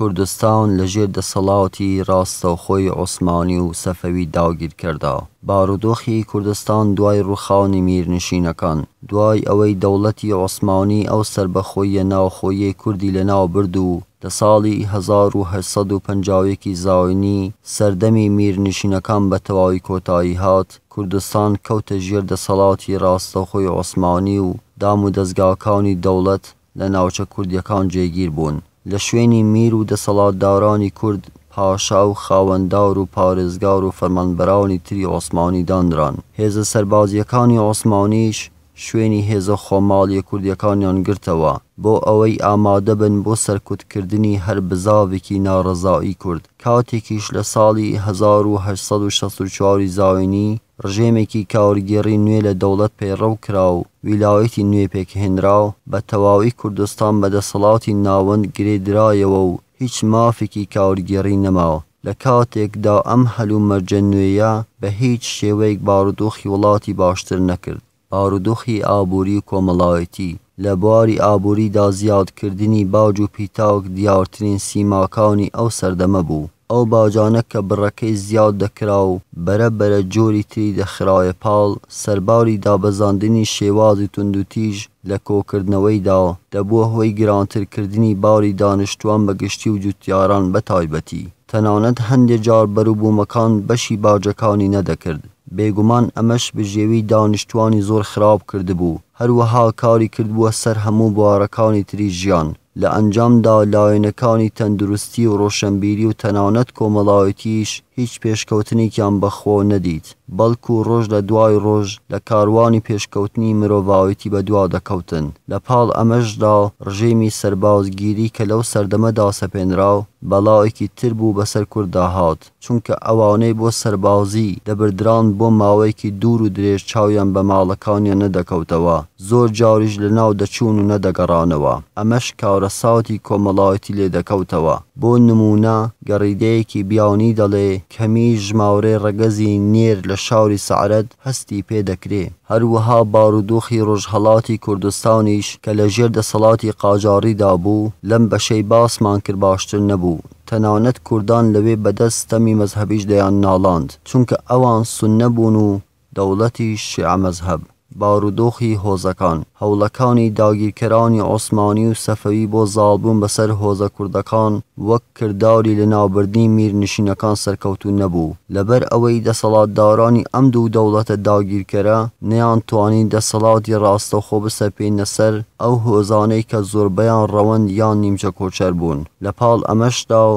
کوردستان لەژێر دەسەڵاتی ڕاستەوخۆی عوسمانی و سەفەوی داگیر کردا. بارودۆخی کوردستان دوای ڕوخانی میرنشینەکان دوای ئەوەی دەوڵەتی عوسمانی ئەو سربەخۆیە ناوخۆیە کوردی لەناو برد و لە ساڵی 1950ەکی زاوینی سەردەمی میرنشینەکان بە تەواوی کۆتایی هات کوردستان کەوتە ژێر دەسەڵاتی ڕاستەخۆی عوسمانی و دام و دەستگاکانی دەوڵەت لە ناوچە کوردیەکان جێگیر بوون لە شوێنی میر و دەسەڵات داورانی کورد پاشا و خاوەندار و پارێزگار و فەرمانبراونی تری ئۆسمانی دانران هێزە سەربازیەکانی ئۆسمانیش شوێنی هێزە خۆماڵیە کوردیەکانیان گرتەوە بۆ ئەوەی ئامادە بن بۆ سەرکوتکردنی هەر بزاوێکی ناڕزایی کورد کاتێکیش لە ساڵی 1964 زاوینی ڕژێمێکی کاورگێڕی نوێ لە دەوڵەت پەیڕەو کرا و ویلایەتی نوێ پێکهێنرا و بە تەواوی کوردستان بەدەسەڵاتی ناوەند گرێدرایەوە و هیچ مافێکی کاورگێڕی نەماوە لە کاتێکدا ئەم هەلومەرجە نوێیە بە هیچ شێوەیەک بارودۆخی وڵاتی باشتر نەکرد بارودۆخی ئابووری کۆمەڵایەتی لە بواری ئابووریدا زیادکردنی باج و پیتاک دیارترین سیماکانی ئەو سەردەمە بوو ئەو باجانە کە بڕەکەی زیاد دەکرا و بەرەبەرە جۆری تری دەخرایە پاڵ سەرباری دابەزاندنی شێوازی توندوتیژ لە کۆکردنەوەیدا دەبووە هۆی گرانترکردنی باوری دانیشتوان بەگشتی و جوتیاران بەتایبەتی تەنانەت هەندێک جار بەروبوومەکان بەشی باجەکانی نەدەکرد بێگومان ئەمەش بژێوی دانیشتوانی زۆر خراپ کردبوو هەروەها کاری کردبووە سەر هەموو بوارەکانی تری ژیان لە ئەنجامدا لایەنەکانی تەندروستی و ڕۆشنبیری و تەنانەت کۆمەڵایەتیش هیچ پێشکەوتنێکیان بەخۆ نەدیت بەڵکو ڕۆژ لە دوای ڕۆژ لە کاروانی پێشکەوتنی مرۆڤاوەتی بەدوا دەکەوتن لە پاڵ ئەمەشدا ڕژێمی سەربازگیری کە لەو سەردەمەدا سەپێنراو بەڵاوێکی تر بوو بەسەر کوورداهات چونکە ئەوانەی بۆ سەربازی دەبدران بۆ ماوەیەکی دوور و درێژ چاویان بە ماڵەکانیان نەدەکەوتەوە زۆر جاریش لە ناو دەچوون و نەدەگەڕانەوە ئەمەش کاورەساوتی کۆمەڵاوەتی لێ دەکەوتەوە بۆ نمونە گەڕیدەیەکی بیانی دەڵێ کەمی ژماورەی ڕگەزی نێر لە شاری سعرەت هەستی پێدەکرێ هەروەها بارودۆخی ڕۆژهڵاتی کوردستانیش کە لە ژێر دەسەڵاتی قاجاریدا بوو لەم بەشەی باسمان کرد باشتر نەبوو تەنانەت کوردان لەوێ بەدەستەمی مەذهبیش دەیان ناڵاند چونکە ئەوان سنەبوون و دەوڵەتی شیعمەذهب بارودۆخی هۆزەکان هەوڵەکانی داگیرکەرانی عوسمانی و سەفەوی بۆ زالبوون بەسەر هۆزە کوردەکان وەک کردداری لە ناوبردنی میرنشینەکان سەرکەوتو نەبوو لەبەر ئەوەی دەسەڵاتدارانی ئەم دوو دەوڵەتە داگیرکەرە نەیانتوانی دەسەڵاتی ڕاستەخۆ بسەپێنە سەر ئەو هۆزانەی کە زۆربەیان ڕەوەند یان نیمچە کۆچەر بوون لە پاڵ ئەمەشدا و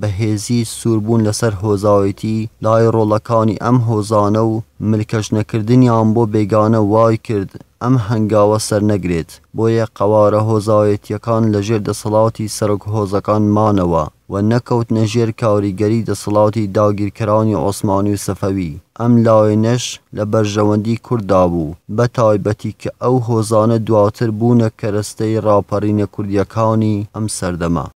بەهێزی سووربوون لەسەر هۆزاوەتی لای ڕۆڵەکانی ئەم هۆزانە و ملکەشنەکردنیان بۆ بێگانە وای کرد ئەم هەنگاوە سەر نەگرێت بۆیە قەوارە هۆزاوێتیەکان لەژێر دەسەڵاتی سەرک هۆزەکانمانەوە و نەکەوت نەژێر کاریگەری دەسەڵاتی داگیرکەرانی عوسمانی و سەفەوی ئەم لاوێنەش لە بەرژەوەندی کووردا بوو بە تایبەتی کە ئەو هۆزانە دواتر بوونە کەرەستەی راپەڕینە کوردیەکانی ئەم سەردەما